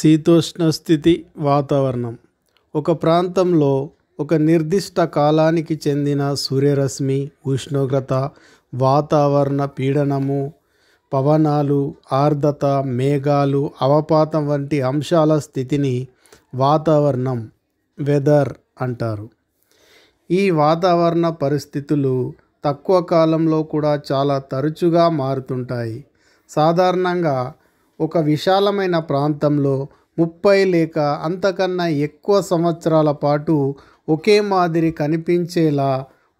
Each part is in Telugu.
శీతోష్ణ స్థితి వాతావరణం ఒక ప్రాంతంలో ఒక నిర్దిష్ట కాలానికి చెందిన సూర్యరశ్మి ఉష్ణోగ్రత వాతావరణ పీడనము పవనాలు ఆర్ద్రత మేఘాలు అవపాతం వంటి అంశాల స్థితిని వాతావరణం వెదర్ అంటారు ఈ వాతావరణ పరిస్థితులు తక్కువ కాలంలో కూడా చాలా తరచుగా మారుతుంటాయి సాధారణంగా ఒక విశాలమైన ప్రాంతంలో ముప్పై లేక అంతకన్నా ఎక్కువ సంవత్సరాల పాటు ఒకే మాదిరి కనిపించేలా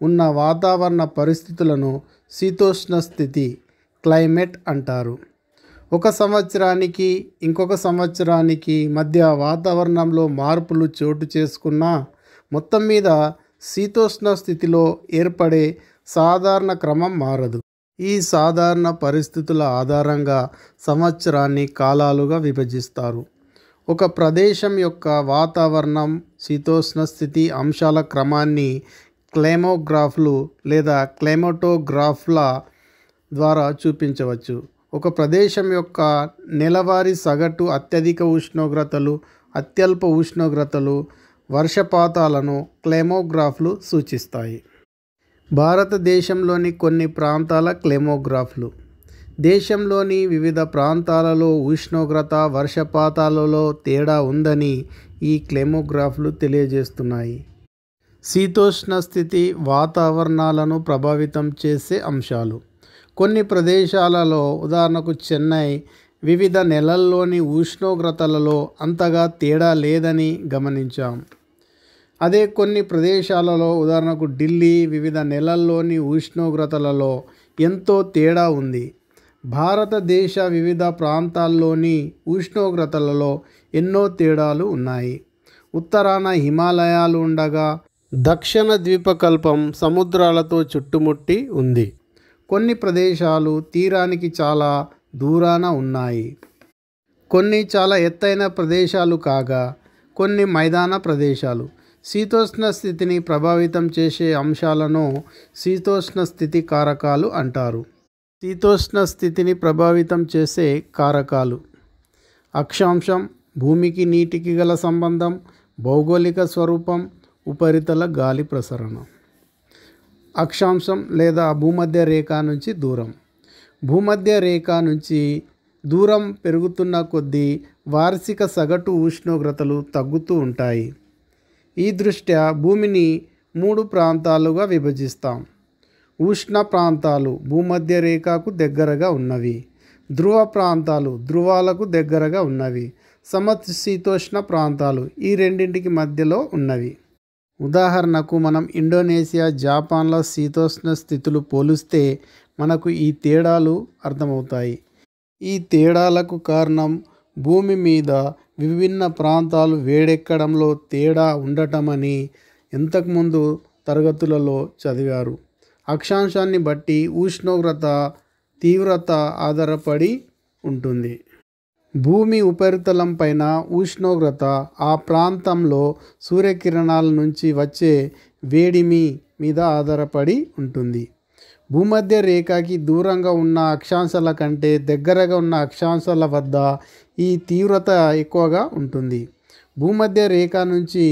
ఉన్న వాతావరణ పరిస్థితులను శీతోష్ణ స్థితి క్లైమేట్ అంటారు ఒక సంవత్సరానికి ఇంకొక సంవత్సరానికి మధ్య వాతావరణంలో మార్పులు చోటు చేసుకున్న మొత్తం మీద శీతోష్ణ స్థితిలో ఏర్పడే సాధారణ క్రమం మారదు ఈ సాధారణ పరిస్థితుల ఆధారంగా సంవత్సరాన్ని కాలాలుగా విభజిస్తారు ఒక ప్రదేశం యొక్క వాతావరణం శీతోష్ణ స్థితి అంశాల క్రమాన్ని క్లైమోగ్రాఫ్లు లేదా క్లైమోటోగ్రాఫ్ల ద్వారా చూపించవచ్చు ఒక ప్రదేశం యొక్క నెలవారీ సగటు అత్యధిక ఉష్ణోగ్రతలు అత్యల్ప ఉష్ణోగ్రతలు వర్షపాతాలను క్లైమోగ్రాఫ్లు సూచిస్తాయి భారతదేశంలోని కొన్ని ప్రాంతాల క్లైమోగ్రాఫ్లు దేశంలోని వివిధ ప్రాంతాలలో ఉష్ణోగ్రత వర్షపాతాలలో తేడా ఉందని ఈ క్లెమోగ్రాఫ్లు తెలియజేస్తున్నాయి శీతోష్ణ స్థితి వాతావరణాలను ప్రభావితం చేసే అంశాలు కొన్ని ప్రదేశాలలో ఉదాహరణకు చెన్నై వివిధ నెలల్లోని ఉష్ణోగ్రతలలో అంతగా తేడా లేదని గమనించాం అదే కొన్ని ప్రదేశాలలో ఉదాహరణకు ఢిల్లీ వివిధ నెలల్లోని ఉష్ణోగ్రతలలో ఎంతో తేడా ఉంది భారతదేశ వివిధ ప్రాంతాల్లోని ఉష్ణోగ్రతలలో ఎన్నో తేడాలు ఉన్నాయి ఉత్తరాన హిమాలయాలు ఉండగా దక్షిణ ద్వీపకల్పం సముద్రాలతో చుట్టుముట్టి ఉంది కొన్ని ప్రదేశాలు తీరానికి చాలా దూరాన ఉన్నాయి కొన్ని చాలా ఎత్తైన ప్రదేశాలు కాగా కొన్ని మైదాన ప్రదేశాలు శీతోష్ణ స్థితిని ప్రభావితం చేసే అంశాలను శీతోష్ణ స్థితి కారకాలు అంటారు శీతోష్ణ స్థితిని ప్రభావితం చేసే కారకాలు అక్షాంశం భూమికి నీటికి గల సంబంధం భౌగోళిక స్వరూపం ఉపరితల గాలి ప్రసరణ అక్షాంశం లేదా భూమధ్య రేఖ నుంచి దూరం భూమధ్య రేఖ నుంచి దూరం పెరుగుతున్న కొద్దీ వార్షిక సగటు ఉష్ణోగ్రతలు తగ్గుతూ ఉంటాయి ఈ దృష్ట్యా భూమిని మూడు ప్రాంతాలుగా విభజిస్తాం ఉష్ణ ప్రాంతాలు భూమధ్య రేఖకు దగ్గరగా ఉన్నవి ధ్రువ ప్రాంతాలు ధ్రువాలకు దగ్గరగా ఉన్నవి సమశీతోష్ణ ప్రాంతాలు ఈ రెండింటికి మధ్యలో ఉన్నవి ఉదాహరణకు మనం ఇండోనేషియా జాపాన్లో శీతోష్ణ స్థితులు పోలిస్తే మనకు ఈ తేడాలు అర్థమవుతాయి ఈ తేడాలకు కారణం భూమి మీద విభిన్న ప్రాంతాలు వేడెక్కడంలో తేడా ఉండటమని ఇంతకుముందు తరగతులలో చదివారు అక్షాంశాన్ని బట్టి ఉష్ణోగ్రత తీవ్రత ఆధారపడి ఉంటుంది భూమి ఉపరితలం పైన ఉష్ణోగ్రత ఆ ప్రాంతంలో సూర్యకిరణాల నుంచి వచ్చే వేడిమి మీద ఆధారపడి ఉంటుంది భూమధ్య రేఖకి దూరంగా ఉన్న అక్షాంశాల కంటే దగ్గరగా ఉన్న అక్షాంశాల వద్ద ఈ తీవ్రత ఎక్కువగా ఉంటుంది భూమధ్య రేఖ నుంచి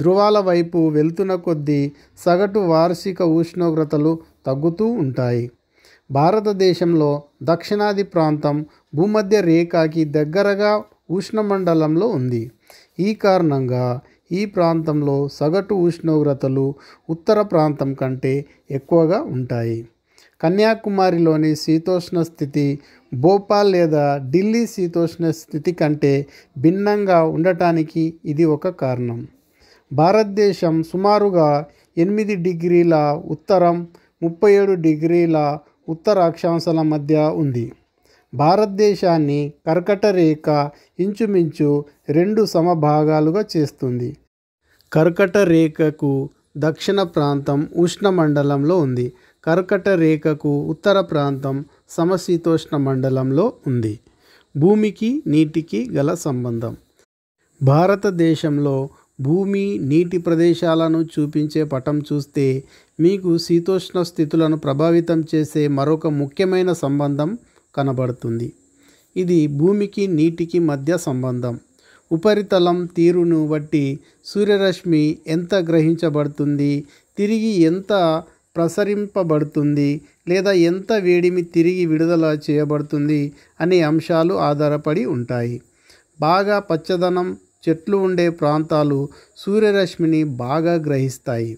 ధ్రువాల వైపు వెళ్తున్న కొద్దీ సగటు వార్షిక ఉష్ణోగ్రతలు తగ్గుతూ ఉంటాయి భారతదేశంలో దక్షిణాది ప్రాంతం భూమధ్య రేఖకి దగ్గరగా ఉష్ణమండలంలో ఉంది ఈ కారణంగా ఈ ప్రాంతంలో సగటు ఉష్ణోగ్రతలు ఉత్తర ప్రాంతం కంటే ఎక్కువగా ఉంటాయి కన్యాకుమారిలోని శీతోష్ణ స్థితి భోపాల్ లేదా ఢిల్లీ శీతోష్ణ స్థితి కంటే భిన్నంగా ఉండటానికి ఇది ఒక కారణం భారతదేశం సుమారుగా ఎనిమిది డిగ్రీల ఉత్తరం ముప్పై ఏడు డిగ్రీల ఉత్తర అక్షాంశాల మధ్య ఉంది భారతదేశాన్ని కర్కట రేఖ ఇంచుమించు రెండు సమభాగాలుగా చేస్తుంది కర్కట రేఖకు దక్షిణ ప్రాంతం ఉష్ణమండలంలో ఉంది కర్కట రేఖకు ఉత్తర ప్రాంతం సమశీతోష్ణ మండలంలో ఉంది భూమికి నీటికి గల సంబంధం భారతదేశంలో భూమి నీటి ప్రదేశాలను చూపించే పటం చూస్తే మీకు శీతోష్ణ స్థితులను ప్రభావితం చేసే మరొక ముఖ్యమైన సంబంధం కనబడుతుంది ఇది భూమికి నీటికి మధ్య సంబంధం ఉపరితలం తీరును బట్టి సూర్యరశ్మి ఎంత గ్రహించబడుతుంది తిరిగి ఎంత ప్రసరింపబడుతుంది లేదా ఎంత వేడిమి తిరిగి విడుదల చేయబడుతుంది అనే అంశాలు ఆధారపడి ఉంటాయి బాగా పచ్చదనం చెట్లు ఉండే ప్రాంతాలు సూర్యరశ్మిని బాగా గ్రహిస్తాయి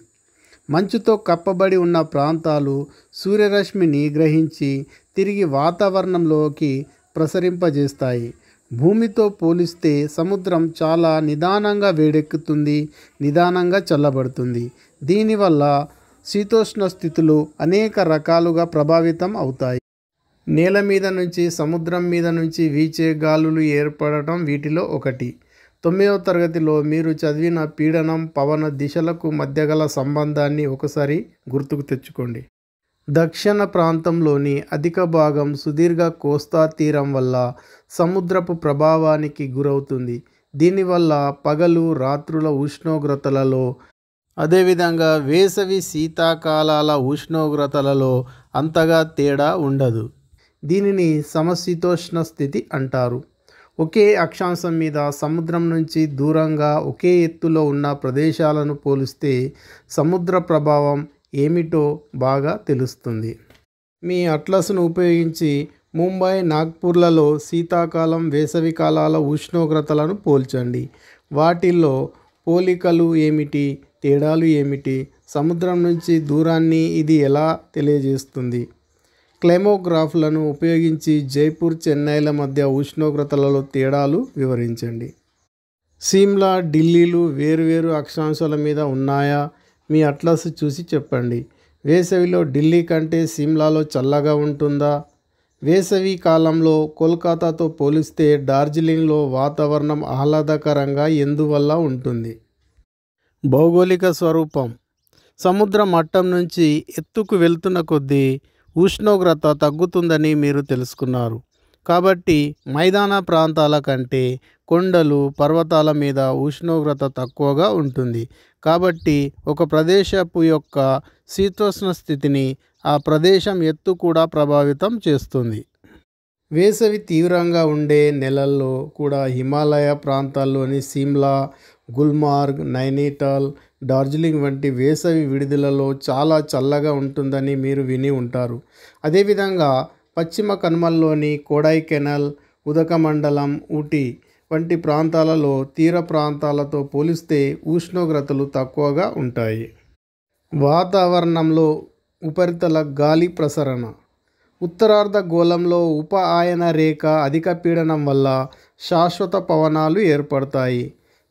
మంచుతో కప్పబడి ఉన్న ప్రాంతాలు సూర్యరశ్మిని గ్రహించి తిరిగి వాతావరణంలోకి ప్రసరింపజేస్తాయి భూమితో పోలిస్తే సముద్రం చాలా నిదానంగా వేడెక్కుతుంది నిదానంగా చల్లబడుతుంది దీనివల్ల శీతోష్ణ స్థితులు అనేక రకాలుగా ప్రభావితం అవుతాయి నేల మీద నుంచి సముద్రం మీద నుంచి వీచే గాలులు ఏర్పడటం వీటిలో ఒకటి తొమ్మిదవ తరగతిలో మీరు చదివిన పీడనం పవన దిశలకు మధ్య సంబంధాన్ని ఒకసారి గుర్తుకు తెచ్చుకోండి దక్షిణ ప్రాంతంలోని అధిక భాగం సుదీర్ఘ కోస్తా తీరం వల్ల సముద్రపు ప్రభావానికి గురవుతుంది దీనివల్ల పగలు రాత్రుల ఉష్ణోగ్రతలలో అదేవిధంగా వేసవి శీతాకాలాల ఉష్ణోగ్రతలలో అంతగా తేడా ఉండదు దీనిని సమశీతోష్ణ స్థితి అంటారు ఒకే అక్షాంశం మీద సముద్రం నుంచి దూరంగా ఒకే ఎత్తులో ఉన్న ప్రదేశాలను పోలిస్తే సముద్ర ప్రభావం ఏమిటో బాగా తెలుస్తుంది మీ అట్లస్ను ఉపయోగించి ముంబై నాగ్పూర్లలో శీతాకాలం వేసవి కాలాల ఉష్ణోగ్రతలను పోల్చండి వాటిల్లో పోలికలు ఏమిటి తేడాలు ఏమిటి సముద్రం నుంచి దూరాన్ని ఇది ఎలా తెలియజేస్తుంది క్లెమోగ్రాఫ్లను ఉపయోగించి జైపూర్ చెన్నైల మధ్య ఉష్ణోగ్రతలలో తేడాలు వివరించండి సిమ్లా ఢిల్లీలు వేరువేరు అక్షాంశాల మీద ఉన్నాయా మీ అట్లాస్ చూసి చెప్పండి వేసవిలో ఢిల్లీ కంటే సిమ్లాలో చల్లగా ఉంటుందా వేసవి కాలంలో కోల్కతాతో పోలిస్తే డార్జిలింగ్లో వాతావరణం ఆహ్లాదకరంగా ఎందువల్ల ఉంటుంది భౌగోళిక స్వరూపం సముద్ర మట్టం నుంచి ఎత్తుకు వెళ్తున్న కొద్దీ ఉష్ణోగ్రత తగ్గుతుందని మీరు తెలుసుకున్నారు కాబట్టి మైదాన ప్రాంతాల కంటే కొండలు పర్వతాల మీద ఉష్ణోగ్రత తక్కువగా ఉంటుంది కాబట్టి ఒక ప్రదేశపు యొక్క శీతోష్ణ స్థితిని ఆ ప్రదేశం ఎత్తు కూడా ప్రభావితం చేస్తుంది వేసవి తీవ్రంగా ఉండే నెలల్లో కూడా హిమాలయ ప్రాంతాల్లోని సిమ్లా గుల్మార్గ్ నైనిటాల్ డార్జిలింగ్ వంటి వేసవి విడుదలలో చాలా చల్లగా ఉంటుందని మీరు విని ఉంటారు అదేవిధంగా పశ్చిమ కనుమల్లోని ఉదక ఉదకమండలం ఊటీ వంటి ప్రాంతాలలో తీర ప్రాంతాలతో పోలిస్తే ఉష్ణోగ్రతలు తక్కువగా ఉంటాయి వాతావరణంలో ఉపరితల గాలి ప్రసరణ ఉత్తరార్ధగోళంలో ఉప ఆయన రేఖ అధిక పీడనం వల్ల శాశ్వత పవనాలు ఏర్పడతాయి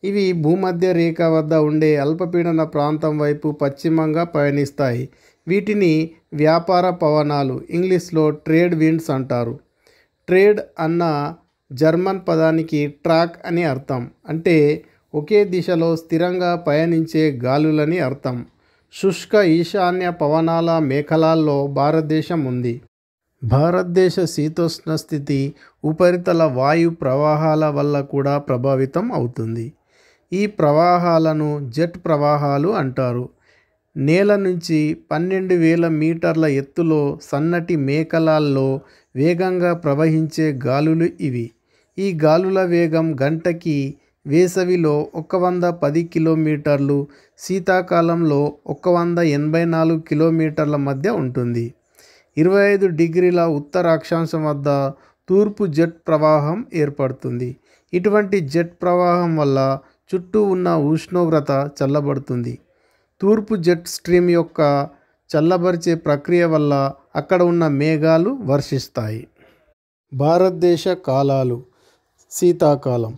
ఇవి భూమధ్య రేఖ వద్ద ఉండే అల్పపీడన ప్రాంతం వైపు పశ్చిమంగా పయనిస్తాయి వీటిని వ్యాపార పవనాలు ఇంగ్లీష్లో ట్రేడ్ విండ్స్ అంటారు ట్రేడ్ అన్న జర్మన్ పదానికి ట్రాక్ అని అర్థం అంటే ఒకే దిశలో స్థిరంగా పయనించే గాలులని అర్థం శుష్క ఈశాన్య పవనాల మేఖలాల్లో భారతదేశం ఉంది భారతదేశ శీతోష్ణ స్థితి ఉపరితల వాయు ప్రవాహాల వల్ల కూడా ప్రభావితం అవుతుంది ఈ ప్రవాహాలను జెట్ ప్రవాహాలు అంటారు నేల నుంచి పన్నెండు వేల మీటర్ల ఎత్తులో సన్నటి మేకలాల్లో వేగంగా ప్రవహించే గాలులు ఇవి ఈ గాలుల వేగం గంటకి వేసవిలో ఒక వంద పది కిలోమీటర్లు శీతాకాలంలో ఒక వంద ఎనభై నాలుగు కిలోమీటర్ల మధ్య ఉంటుంది ఇరవై ఐదు డిగ్రీల ఉత్తర అక్షాంశం వద్ద తూర్పు జెట్ ప్రవాహం ఏర్పడుతుంది ఇటువంటి జెట్ ప్రవాహం వల్ల చుట్టూ ఉన్న ఉష్ణోగ్రత చల్లబడుతుంది తూర్పు జెట్ స్ట్రీమ్ యొక్క చల్లబరిచే ప్రక్రియ వల్ల అక్కడ ఉన్న మేఘాలు వర్షిస్తాయి భారతదేశ కాలాలు శీతాకాలం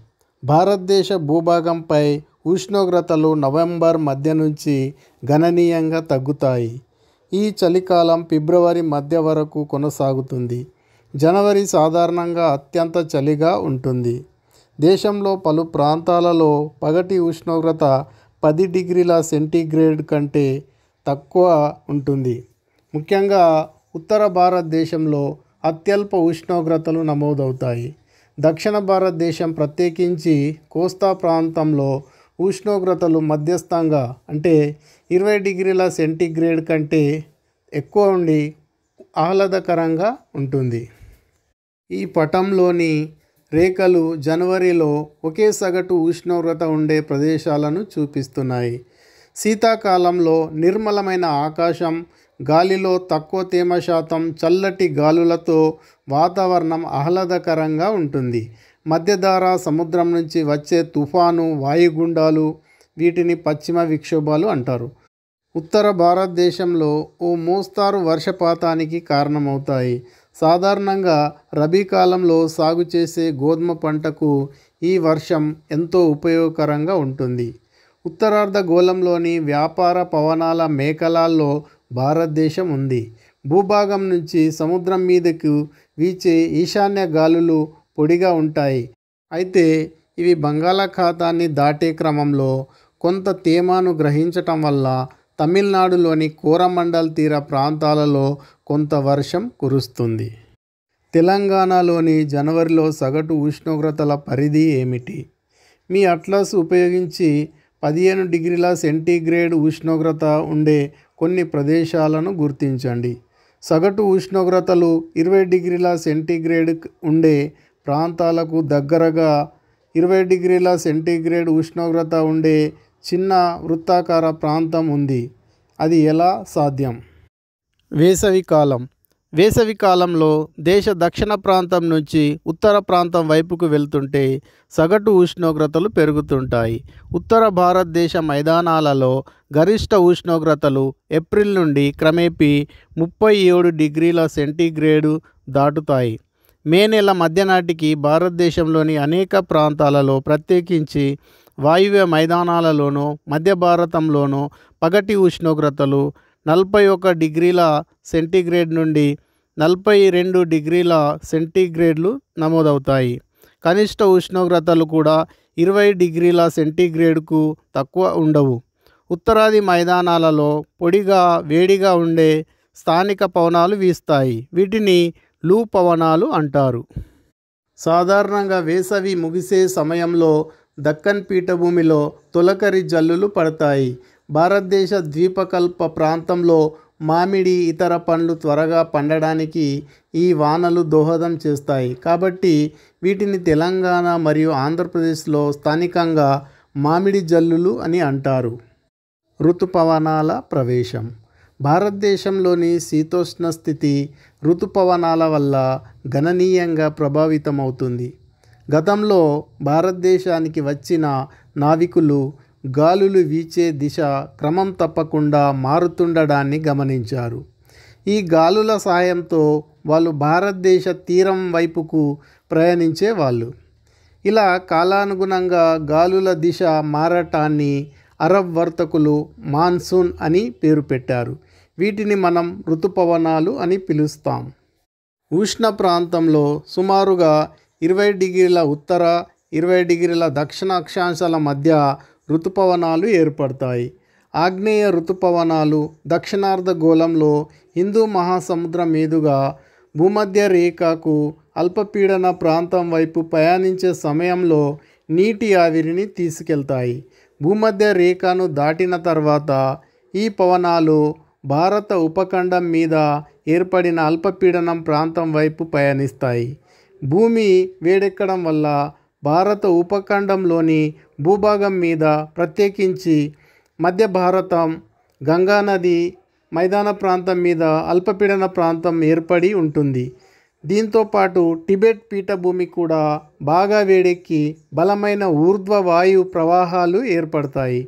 భారతదేశ భూభాగంపై ఉష్ణోగ్రతలు నవంబర్ మధ్య నుంచి గణనీయంగా తగ్గుతాయి ఈ చలికాలం ఫిబ్రవరి మధ్య వరకు కొనసాగుతుంది జనవరి సాధారణంగా అత్యంత చలిగా ఉంటుంది దేశంలో పలు ప్రాంతాలలో పగటి ఉష్ణోగ్రత పది డిగ్రీల సెంటీగ్రేడ్ కంటే తక్కువ ఉంటుంది ముఖ్యంగా ఉత్తర భారతదేశంలో అత్యల్ప ఉష్ణోగ్రతలు నమోదవుతాయి దక్షిణ భారతదేశం ప్రత్యేకించి కోస్తా ప్రాంతంలో ఉష్ణోగ్రతలు మధ్యస్థంగా అంటే ఇరవై డిగ్రీల సెంటీగ్రేడ్ కంటే ఎక్కువ ఉండి ఆహ్లాదకరంగా ఉంటుంది ఈ పటంలోని రేఖలు జనవరిలో ఒకే సగటు ఉష్ణోగ్రత ఉండే ప్రదేశాలను చూపిస్తున్నాయి శీతాకాలంలో నిర్మలమైన ఆకాశం గాలిలో తక్కువ తేమ శాతం చల్లటి గాలులతో వాతావరణం ఆహ్లాదకరంగా ఉంటుంది మధ్యధారా సముద్రం నుంచి వచ్చే తుఫాను వాయుగుండాలు వీటిని పశ్చిమ విక్షోభాలు అంటారు ఉత్తర భారతదేశంలో ఓ మోస్తారు వర్షపాతానికి కారణమవుతాయి సాధారణంగా రబీ కాలంలో సాగు చేసే గోధుమ పంటకు ఈ వర్షం ఎంతో ఉపయోగకరంగా ఉంటుంది ఉత్తరార్ధగోళంలోని వ్యాపార పవనాల మేకలాల్లో భారతదేశం ఉంది భూభాగం నుంచి సముద్రం మీదకు వీచే ఈశాన్య గాలులు పొడిగా ఉంటాయి అయితే ఇవి బంగాళాఖాతాన్ని దాటే క్రమంలో కొంత తేమను గ్రహించటం వల్ల తమిళనాడులోని కోరమండల్ తీర ప్రాంతాలలో కొంత వర్షం కురుస్తుంది తెలంగాణలోని జనవరిలో సగటు ఉష్ణోగ్రతల పరిధి ఏమిటి మీ అట్లస్ ఉపయోగించి పదిహేను డిగ్రీల సెంటీగ్రేడ్ ఉష్ణోగ్రత ఉండే కొన్ని ప్రదేశాలను గుర్తించండి సగటు ఉష్ణోగ్రతలు ఇరవై డిగ్రీల సెంటీగ్రేడ్ ఉండే ప్రాంతాలకు దగ్గరగా ఇరవై డిగ్రీల సెంటీగ్రేడ్ ఉష్ణోగ్రత ఉండే చిన్న వృత్తాకార ప్రాంతం ఉంది అది ఎలా సాధ్యం వేసవికాలం వేసవికాలంలో దేశ దక్షిణ ప్రాంతం నుంచి ఉత్తర ప్రాంతం వైపుకు వెళ్తుంటే సగటు ఉష్ణోగ్రతలు పెరుగుతుంటాయి ఉత్తర భారతదేశ మైదానాలలో గరిష్ట ఉష్ణోగ్రతలు ఏప్రిల్ నుండి క్రమేపీ ముప్పై ఏడు డిగ్రీల సెంటీగ్రేడు దాటుతాయి మే నెల మధ్యనాటికి భారతదేశంలోని అనేక ప్రాంతాలలో ప్రత్యేకించి వాయువ్య మైదానాలలోనూ మధ్య భారతంలోనూ పగటి ఉష్ణోగ్రతలు నలభై ఒక డిగ్రీల సెంటీగ్రేడ్ నుండి నలభై రెండు డిగ్రీల సెంటీగ్రేడ్లు నమోదవుతాయి కనిష్ట ఉష్ణోగ్రతలు కూడా ఇరవై డిగ్రీల సెంటీగ్రేడ్కు తక్కువ ఉండవు ఉత్తరాది మైదానాలలో పొడిగా వేడిగా ఉండే స్థానిక పవనాలు వీస్తాయి వీటిని లూ పవనాలు అంటారు సాధారణంగా వేసవి ముగిసే సమయంలో దక్కన్ పీఠభూమిలో తొలకరి జల్లులు పడతాయి భారతదేశ ద్వీపకల్ప ప్రాంతంలో మామిడి ఇతర పండ్లు త్వరగా పండడానికి ఈ వానలు దోహదం చేస్తాయి కాబట్టి వీటిని తెలంగాణ మరియు ఆంధ్రప్రదేశ్లో స్థానికంగా మామిడి జల్లులు అని అంటారు ఋతుపవనాల ప్రవేశం భారతదేశంలోని శీతోష్ణ స్థితి ఋతుపవనాల వల్ల గణనీయంగా ప్రభావితమవుతుంది గతంలో భారతదేశానికి వచ్చిన నావికులు గాలులు వీచే దిశ క్రమం తప్పకుండా మారుతుండడాన్ని గమనించారు ఈ గాలుల సాయంతో వాళ్ళు భారతదేశ తీరం వైపుకు ప్రయాణించేవాళ్ళు ఇలా కాలానుగుణంగా గాలుల దిశ మారటాన్ని అరబ్ వర్తకులు మాన్సూన్ అని పేరు పెట్టారు వీటిని మనం ఋతుపవనాలు అని పిలుస్తాం ఉష్ణ ప్రాంతంలో సుమారుగా ఇరవై డిగ్రీల ఉత్తర ఇరవై డిగ్రీల దక్షిణ అక్షాంశాల మధ్య ఋతుపవనాలు ఏర్పడతాయి ఆగ్నేయ ఋతుపవనాలు దక్షిణార్ధగోళంలో హిందూ మహాసముద్రం మీదుగా భూమధ్య రేఖకు అల్పపీడన ప్రాంతం వైపు ప్రయాణించే సమయంలో నీటి ఆవిరిని తీసుకెళ్తాయి భూమధ్య రేఖను దాటిన తర్వాత ఈ పవనాలు భారత ఉపఖండం మీద ఏర్పడిన అల్పపీడనం ప్రాంతం వైపు పయనిస్తాయి భూమి వేడెక్కడం వల్ల భారత ఉపఖండంలోని భూభాగం మీద ప్రత్యేకించి మధ్య భారతం గంగానది మైదాన ప్రాంతం మీద అల్పపీడన ప్రాంతం ఏర్పడి ఉంటుంది దీంతోపాటు టిబెట్ పీఠభూమి కూడా బాగా వేడెక్కి బలమైన ఊర్ధ్వ వాయు ప్రవాహాలు ఏర్పడతాయి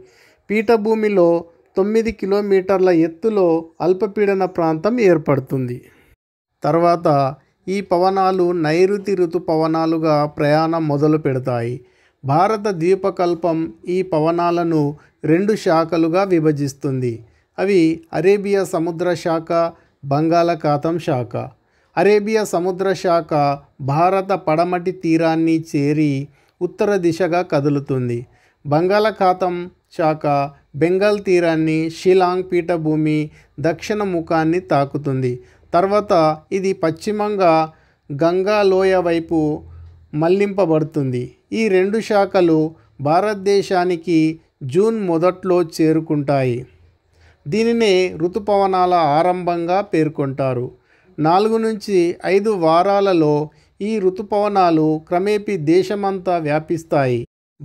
పీఠభూమిలో తొమ్మిది కిలోమీటర్ల ఎత్తులో అల్పపీడన ప్రాంతం ఏర్పడుతుంది తర్వాత ఈ పవనాలు నైరుతి ఋతుపవనాలుగా ప్రయాణం మొదలు పెడతాయి భారత ద్వీపకల్పం ఈ పవనాలను రెండు శాఖలుగా విభజిస్తుంది అవి అరేబియా సముద్ర శాఖ బంగాళాఖాతం శాఖ అరేబియా సముద్ర శాఖ భారత పడమటి తీరాన్ని చేరి ఉత్తర దిశగా కదులుతుంది బంగాళాఖాతం శాఖ బెంగాల్ తీరాన్ని షిలాంగ్ పీఠభూమి దక్షిణ ముఖాన్ని తాకుతుంది తర్వాత ఇది పశ్చిమంగా గంగా లోయ వైపు మళ్లింపబడుతుంది ఈ రెండు శాఖలు భారతదేశానికి జూన్ మొదట్లో చేరుకుంటాయి దీనినే ఋతుపవనాల ఆరంభంగా పేర్కొంటారు నాలుగు నుంచి ఐదు వారాలలో ఈ ఋతుపవనాలు క్రమేపీ దేశమంతా వ్యాపిస్తాయి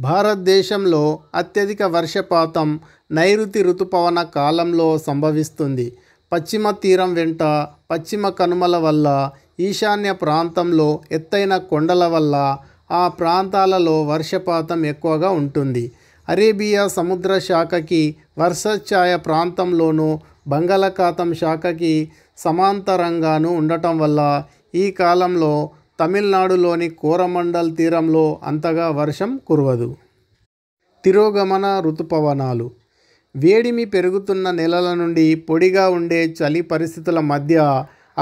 భారతదేశంలో అత్యధిక వర్షపాతం నైరుతి ఋతుపవన కాలంలో సంభవిస్తుంది పశ్చిమ తీరం వెంట పశ్చిమ కనుమల వల్ల ఈశాన్య ప్రాంతంలో ఎత్తైన కొండల వల్ల ఆ ప్రాంతాలలో వర్షపాతం ఎక్కువగా ఉంటుంది అరేబియా సముద్ర శాఖకి వర్షఛాయ ప్రాంతంలోనూ బంగాళాఖాతం శాఖకి సమాంతరంగాను ఉండటం వల్ల ఈ కాలంలో తమిళనాడులోని కోరమండల్ తీరంలో అంతగా వర్షం కురవదు తిరోగమన ఋతుపవనాలు వేడిమి పెరుగుతున్న నెలల నుండి పొడిగా ఉండే చలి పరిస్థితుల మధ్య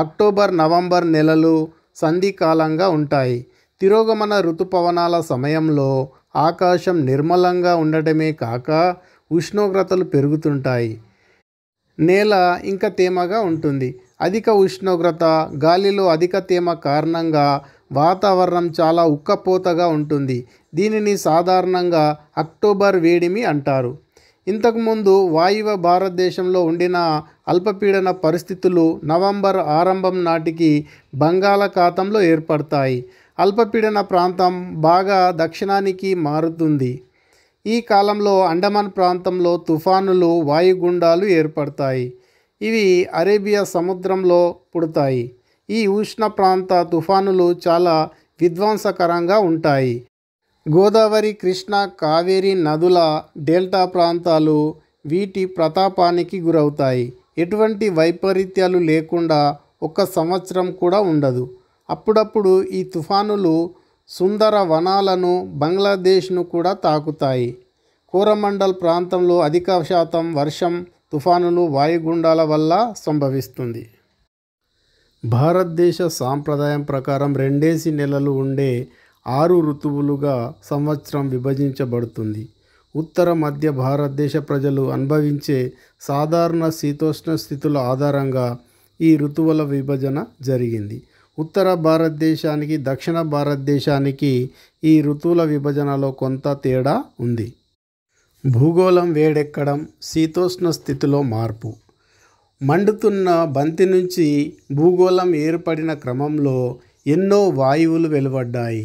అక్టోబర్ నవంబర్ నెలలు సంధికాలంగా ఉంటాయి తిరోగమన ఋతుపవనాల సమయంలో ఆకాశం నిర్మలంగా ఉండటమే కాక ఉష్ణోగ్రతలు పెరుగుతుంటాయి నేల ఇంకా తేమగా ఉంటుంది అధిక ఉష్ణోగ్రత గాలిలో అధిక తేమ కారణంగా వాతావరణం చాలా ఉక్కపోతగా ఉంటుంది దీనిని సాధారణంగా అక్టోబర్ వేడిమి అంటారు ఇంతకుముందు వాయువ్య భారతదేశంలో ఉండిన అల్పపీడన పరిస్థితులు నవంబర్ ఆరంభం నాటికి బంగాళాఖాతంలో ఏర్పడతాయి అల్పపీడన ప్రాంతం బాగా దక్షిణానికి మారుతుంది ఈ కాలంలో అండమాన్ ప్రాంతంలో తుఫానులు వాయుగుండాలు ఏర్పడతాయి ఇవి అరేబియా సముద్రంలో పుడతాయి ఈ ఉష్ణ ప్రాంత తుఫానులు చాలా విధ్వంసకరంగా ఉంటాయి గోదావరి కృష్ణా కావేరి నదుల డెల్టా ప్రాంతాలు వీటి ప్రతాపానికి గురవుతాయి ఎటువంటి వైపరీత్యాలు లేకుండా ఒక సంవత్సరం కూడా ఉండదు అప్పుడప్పుడు ఈ తుఫానులు సుందర వనాలను బంగ్లాదేశ్ను కూడా తాకుతాయి కోరమండల్ ప్రాంతంలో అధిక శాతం వర్షం తుఫానులు వాయుగుండాల వల్ల సంభవిస్తుంది భారతదేశ సాంప్రదాయం ప్రకారం రెండేసి నెలలు ఉండే ఆరు ఋతువులుగా సంవత్సరం విభజించబడుతుంది ఉత్తర మధ్య భారతదేశ ప్రజలు అనుభవించే సాధారణ శీతోష్ణ స్థితుల ఆధారంగా ఈ ఋతువుల విభజన జరిగింది ఉత్తర భారతదేశానికి దక్షిణ భారతదేశానికి ఈ ఋతువుల విభజనలో కొంత తేడా ఉంది భూగోళం వేడెక్కడం శీతోష్ణ స్థితిలో మార్పు మండుతున్న బంతి నుంచి భూగోళం ఏర్పడిన క్రమంలో ఎన్నో వాయువులు వెలువడ్డాయి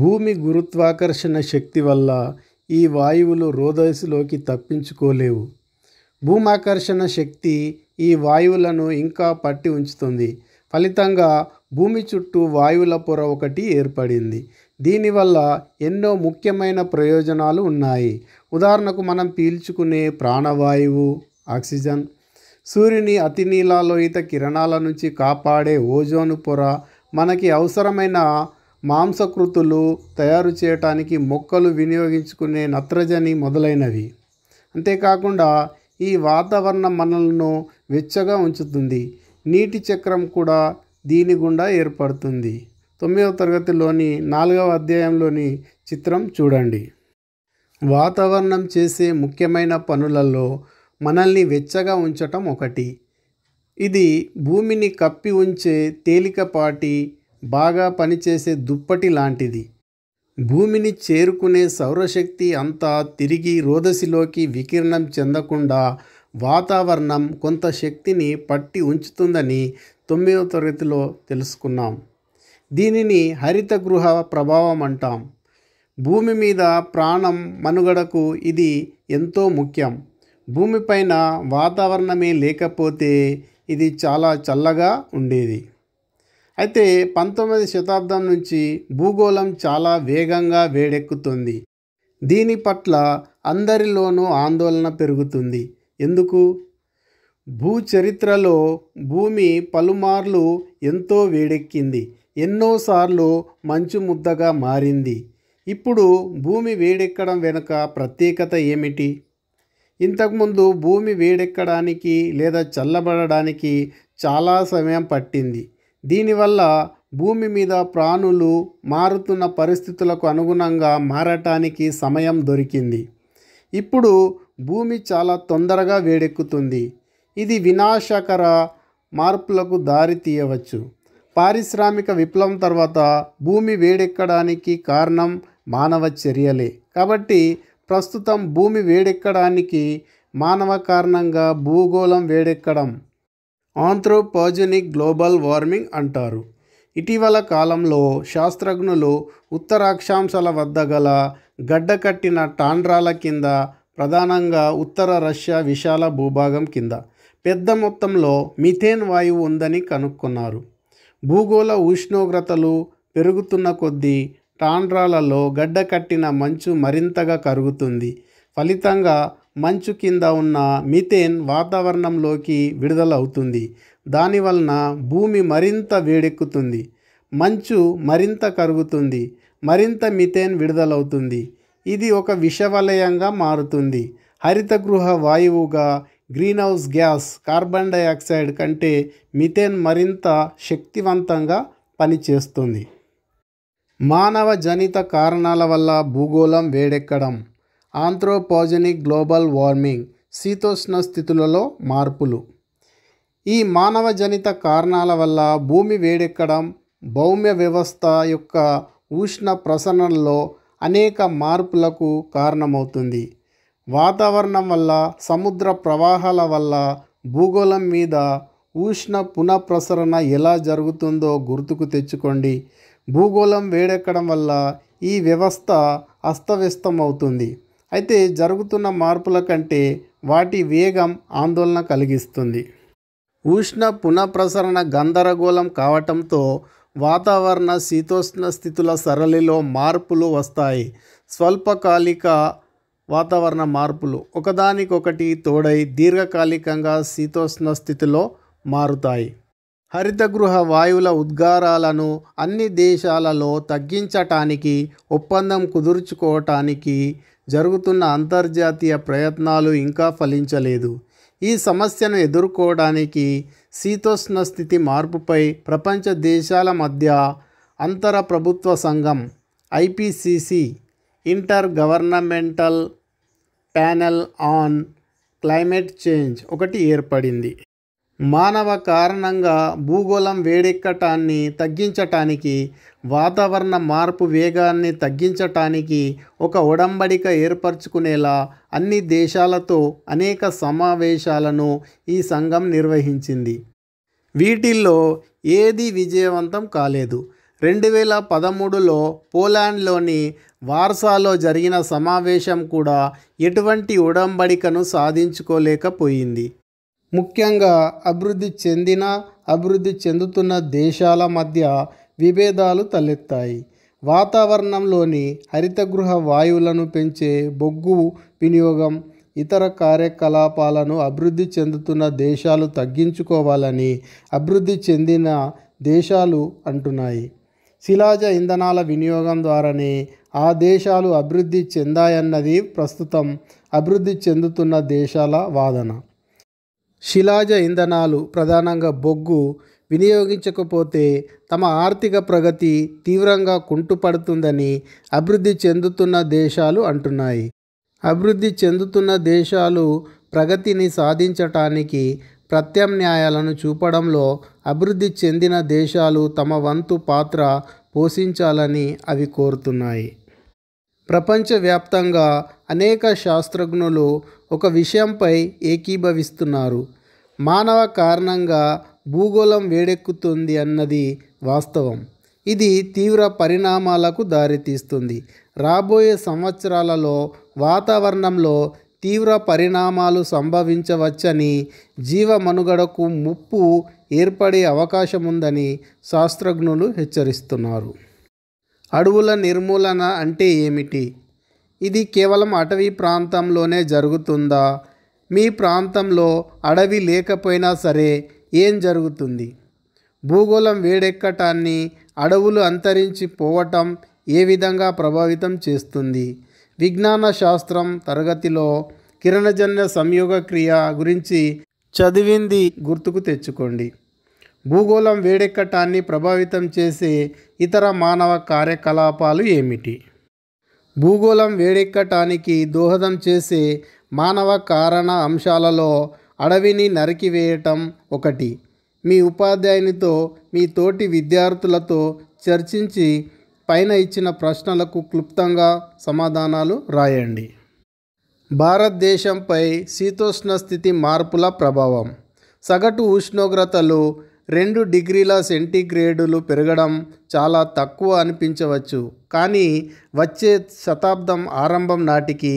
భూమి గురుత్వాకర్షణ శక్తి వల్ల ఈ వాయువులు రోదస్సులోకి తప్పించుకోలేవు భూమాకర్షణ శక్తి ఈ వాయువులను ఇంకా పట్టి ఉంచుతుంది ఫలితంగా భూమి చుట్టూ వాయువుల పొర ఒకటి ఏర్పడింది దీనివల్ల ఎన్నో ముఖ్యమైన ప్రయోజనాలు ఉన్నాయి ఉదాహరణకు మనం పీల్చుకునే ప్రాణవాయువు ఆక్సిజన్ సూర్యుని అతి నీలాలోహిత కిరణాల నుంచి కాపాడే ఓజోను పొర మనకి అవసరమైన మాంసకృతులు తయారు చేయటానికి మొక్కలు వినియోగించుకునే నత్రజని మొదలైనవి అంతేకాకుండా ఈ వాతావరణం మనలను వెచ్చగా ఉంచుతుంది నీటి చక్రం కూడా దీని గుండా ఏర్పడుతుంది తొమ్మిదవ తరగతిలోని నాలుగవ అధ్యాయంలోని చిత్రం చూడండి వాతావరణం చేసే ముఖ్యమైన పనులలో మనల్ని వెచ్చగా ఉంచటం ఒకటి ఇది భూమిని కప్పి ఉంచే తేలికపాటి బాగా పనిచేసే దుప్పటి లాంటిది భూమిని చేరుకునే సౌరశక్తి అంతా తిరిగి రోదసిలోకి వికిరణం చెందకుండా వాతావరణం కొంత శక్తిని పట్టి ఉంచుతుందని తొమ్మిదవ తరగతిలో తెలుసుకున్నాం దీనిని హరిత గృహ ప్రభావం అంటాం భూమి మీద ప్రాణం మనుగడకు ఇది ఎంతో ముఖ్యం భూమిపైన వాతావరణమే లేకపోతే ఇది చాలా చల్లగా ఉండేది అయితే పంతొమ్మిది శతాబ్దం నుంచి భూగోళం చాలా వేగంగా వేడెక్కుతుంది దీని పట్ల అందరిలోనూ ఆందోళన పెరుగుతుంది ఎందుకు భూచరిత్రలో భూమి పలుమార్లు ఎంతో వేడెక్కింది ఎన్నోసార్లు మంచు ముద్దగా మారింది ఇప్పుడు భూమి వేడెక్కడం వెనుక ప్రత్యేకత ఏమిటి ఇంతకుముందు భూమి వేడెక్కడానికి లేదా చల్లబడడానికి చాలా సమయం పట్టింది దీనివల్ల భూమి మీద ప్రాణులు మారుతున్న పరిస్థితులకు అనుగుణంగా మారటానికి సమయం దొరికింది ఇప్పుడు భూమి చాలా తొందరగా వేడెక్కుతుంది ఇది వినాశకర మార్పులకు దారి తీయవచ్చు పారిశ్రామిక విప్లవం తర్వాత భూమి వేడెక్కడానికి కారణం మానవ చర్యలే కాబట్టి ప్రస్తుతం భూమి వేడెక్కడానికి మానవ కారణంగా భూగోళం వేడెక్కడం ఆంథ్రోపోజెనిక్ గ్లోబల్ వార్మింగ్ అంటారు ఇటీవల కాలంలో శాస్త్రజ్ఞులు ఉత్తరాక్షాంశాల వద్ద గల గడ్డకట్టిన టాండ్రాల కింద ప్రధానంగా ఉత్తర రష్యా విశాల భూభాగం కింద పెద్ద మొత్తంలో మిథేన్ వాయువు ఉందని కనుక్కున్నారు భూగోళ ఉష్ణోగ్రతలు పెరుగుతున్న కొద్దీ టాండ్రాలలో గడ్డకట్టిన మంచు మరింతగా కరుగుతుంది ఫలితంగా మంచు కింద ఉన్న మిథేన్ వాతావరణంలోకి విడుదల అవుతుంది దానివలన భూమి మరింత వేడెక్కుతుంది మంచు మరింత కరుగుతుంది మరింత మిథేన్ విడుదలవుతుంది ఇది ఒక విషవలయంగా మారుతుంది హరిత గృహ వాయువుగా greenhouse gas carbon dioxide కంటే మిథేన్ మరింత శక్తివంతంగా పనిచేస్తుంది మానవ జనిత కారణాల వల్ల భూగోళం వేడెక్కడం ఆంథ్రోపోజెనిక్ గ్లోబల్ వార్మింగ్ శీతోష్ణ స్థితులలో మార్పులు ఈ మానవజనిత కారణాల వల్ల భూమి వేడెక్కడం భౌమ్య వ్యవస్థ యొక్క ఉష్ణ ప్రసరణలో అనేక మార్పులకు కారణమవుతుంది వాతావరణం వల్ల సముద్ర ప్రవాహాల వల్ల భూగోళం మీద ఉష్ణ పునఃప్రసరణ ఎలా జరుగుతుందో గుర్తుకు తెచ్చుకోండి భూగోళం వేడెక్కడం వల్ల ఈ వ్యవస్థ అస్తవ్యస్తమవుతుంది అయితే జరుగుతున్న మార్పుల కంటే వాటి వేగం ఆందోళన కలిగిస్తుంది ఉష్ణ పునఃప్రసరణ గందరగోళం కావటంతో వాతావరణ శీతోష్ణ స్థితుల సరళిలో మార్పులు వస్తాయి స్వల్పకాలిక వాతావరణ మార్పులు ఒకదానికొకటి తోడై దీర్ఘకాలికంగా శీతోష్ణ స్థితిలో మారుతాయి హరితగృహ వాయువుల ఉద్గారాలను అన్ని దేశాలలో తగ్గించటానికి ఒప్పందం కుదుర్చుకోవటానికి జరుగుతున్న అంతర్జాతీయ ప్రయత్నాలు ఇంకా ఫలించలేదు ఈ సమస్యను ఎదుర్కోవడానికి శీతోష్ణ స్థితి మార్పుపై ప్రపంచ దేశాల మధ్య అంతర ప్రభుత్వ సంఘం IPCC intergovernmental panel on climate change ఒకటి ఏర్పడింది మానవ కారణంగా భూగోళం వేడెక్కటాన్ని తగ్గించటానికి వాతావరణ మార్పు వేగాన్ని తగ్గించటానికి ఒక ఒడంబడిక ఏర్పరచుకునేలా అన్ని దేశాలతో అనేక సమావేశాలను ఈ సంఘం నిర్వహించింది వీటిల్లో ఏది విజయవంతం కాలేదు రెండు వేల పదమూడులో పోలాండ్లోని వార్సాలో జరిగిన సమావేశం కూడా ఎటువంటి ఉడంబడికను సాధించుకోలేకపోయింది ముఖ్యంగా అభివృద్ధి చెందిన అభివృద్ధి చెందుతున్న దేశాల మధ్య విభేదాలు తలెత్తాయి వాతావరణంలోని హరిత గృహ వాయువులను పెంచే బొగ్గు వినియోగం ఇతర కార్యకలాపాలను అభివృద్ధి చెందుతున్న దేశాలు తగ్గించుకోవాలని అభివృద్ధి చెందిన దేశాలు అంటున్నాయి శిలాజ ఇంధనాల వినియోగం ద్వారానే ఆ దేశాలు అభివృద్ధి చెందాయన్నది ప్రస్తుతం అభివృద్ధి చెందుతున్న దేశాల వాదన శిలాజ ఇంధనాలు ప్రధానంగా బొగ్గు వినియోగించకపోతే తమ ఆర్థిక ప్రగతి తీవ్రంగా కుంటుపడుతుందని అభివృద్ధి చెందుతున్న దేశాలు అంటున్నాయి అభివృద్ధి చెందుతున్న దేశాలు ప్రగతిని సాధించటానికి ప్రత్యామ్నాయాలను చూపడంలో అభివృద్ధి చెందిన దేశాలు తమ వంతు పాత్ర పోషించాలని అవి కోరుతున్నాయి ప్రపంచవ్యాప్తంగా అనేక శాస్త్రజ్ఞులు ఒక విషయంపై ఏకీభవిస్తున్నారు మానవ కారణంగా భూగోళం వేడెక్కుతుంది అన్నది వాస్తవం ఇది తీవ్ర పరిణామాలకు దారితీస్తుంది రాబోయే సంవత్సరాలలో వాతావరణంలో తీవ్ర పరిణామాలు సంభవించవచ్చని జీవ మనుగడకు ముప్పు ఏర్పడే అవకాశం ఉందని శాస్త్రజ్ఞులు హెచ్చరిస్తున్నారు అడవుల నిర్మూలన అంటే ఏమిటి ఇది కేవలం అటవీ ప్రాంతంలోనే జరుగుతుందా మీ ప్రాంతంలో అడవి లేకపోయినా సరే ఏం జరుగుతుంది భూగోళం వేడెక్కటాన్ని అడవులు అంతరించి పోవటం ఏ విధంగా ప్రభావితం చేస్తుంది విజ్ఞాన శాస్త్రం తరగతిలో కిరణజన్య సంయోగ క్రియ గురించి చదివింది గుర్తుకు తెచ్చుకోండి భూగోళం వేడెక్కటాన్ని ప్రభావితం చేసే ఇతర మానవ కార్యకలాపాలు ఏమిటి భూగోళం వేడెక్కటానికి దోహదం చేసే మానవ కారణ అంశాలలో అడవిని నరికివేయటం ఒకటి మీ ఉపాధ్యాయునితో మీ తోటి విద్యార్థులతో చర్చించి పైన ఇచ్చిన ప్రశ్నలకు క్లుప్తంగా సమాధానాలు రాయండి భారతదేశంపై శీతోష్ణ స్థితి మార్పుల ప్రభావం సగటు ఉష్ణోగ్రతలు రెండు డిగ్రీల సెంటీగ్రేడులు పెరగడం చాలా తక్కువ అనిపించవచ్చు కానీ వచ్చే శతాబ్దం ఆరంభం నాటికి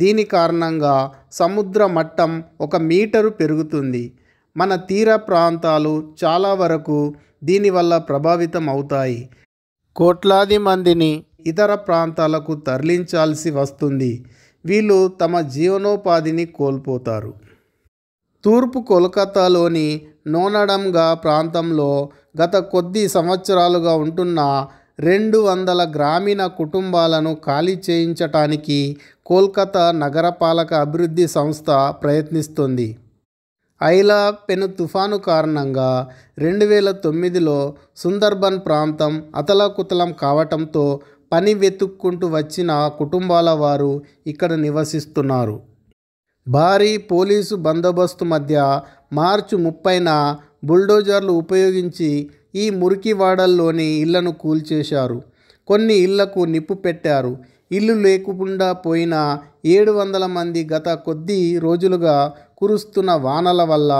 దీని కారణంగా సముద్ర మట్టం ఒక మీటరు పెరుగుతుంది మన తీర ప్రాంతాలు చాలా వరకు దీనివల్ల ప్రభావితం అవుతాయి కోట్లాది మందిని ఇతర ప్రాంతాలకు తరలించాల్సి వస్తుంది వీళ్ళు తమ జీవనోపాధిని కోల్పోతారు తూర్పు కోల్కతాలోని నోనడంగా ప్రాంతంలో గత కొద్ది సంవత్సరాలుగా ఉంటున్న రెండు వందల గ్రామీణ కుటుంబాలను ఖాళీ చేయించటానికి కోల్కతా నగరపాలక అభివృద్ధి సంస్థ ప్రయత్నిస్తుంది ఐలా పెను తుఫాను కారణంగా రెండు వేల తొమ్మిదిలో సుందర్బన్ ప్రాంతం అతలాకుతలం కావటంతో పని వెతుక్కుంటూ వచ్చిన కుటుంబాల వారు ఇక్కడ నివసిస్తున్నారు భారీ పోలీసు బందోబస్తు మధ్య మార్చి ముప్పైన బుల్డోజర్లు ఉపయోగించి ఈ మురికివాడల్లోని ఇళ్లను కూల్చేశారు కొన్ని ఇళ్లకు నిప్పు పెట్టారు ఇల్లు లేకుండా పోయిన ఏడు వందల మంది గత కొద్ది రోజులుగా కురుస్తున్న వానల వల్ల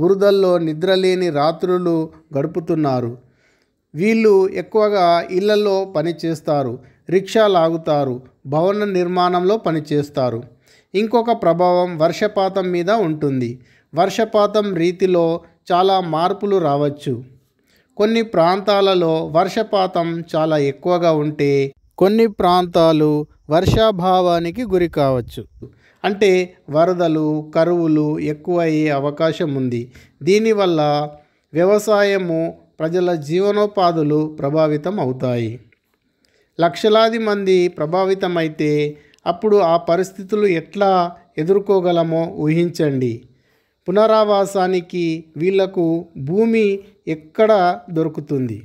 బురదల్లో నిద్రలేని రాత్రులు గడుపుతున్నారు వీళ్ళు ఎక్కువగా ఇళ్లలో పనిచేస్తారు రిక్షా లాగుతారు భవన నిర్మాణంలో పనిచేస్తారు ఇంకొక ప్రభావం వర్షపాతం మీద ఉంటుంది వర్షపాతం రీతిలో చాలా మార్పులు రావచ్చు కొన్ని ప్రాంతాలలో వర్షపాతం చాలా ఎక్కువగా ఉంటే కొన్ని ప్రాంతాలు వర్షాభావానికి గురి కావచ్చు అంటే వరదలు కరువులు ఎక్కువయ్యే అవకాశం ఉంది దీనివల్ల వ్యవసాయము ప్రజల జీవనోపాధులు ప్రభావితం అవుతాయి లక్షలాది మంది ప్రభావితమైతే అప్పుడు ఆ పరిస్థితులు ఎట్లా ఎదుర్కోగలమో ఊహించండి పునరావాసానికి వీళ్లకు భూమి ఎక్కడ దొరుకుతుంది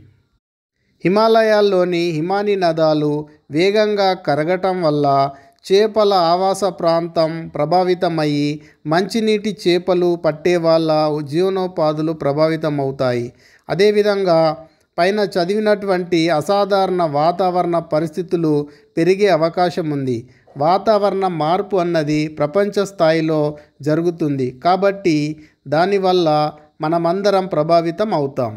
హిమాలయాల్లోని హిమాని నదాలు వేగంగా కరగటం వల్ల చేపల ఆవాస ప్రాంతం ప్రభావితమయ్యి మంచినీటి చేపలు పట్టే వాళ్ళ జీవనోపాధులు ప్రభావితమవుతాయి అదేవిధంగా పైన చదివినటువంటి అసాధారణ వాతావరణ పరిస్థితులు పెరిగే అవకాశం ఉంది వాతావరణ మార్పు అన్నది ప్రపంచ స్థాయిలో జరుగుతుంది కాబట్టి దానివల్ల మనమందరం ప్రభావితం అవుతాం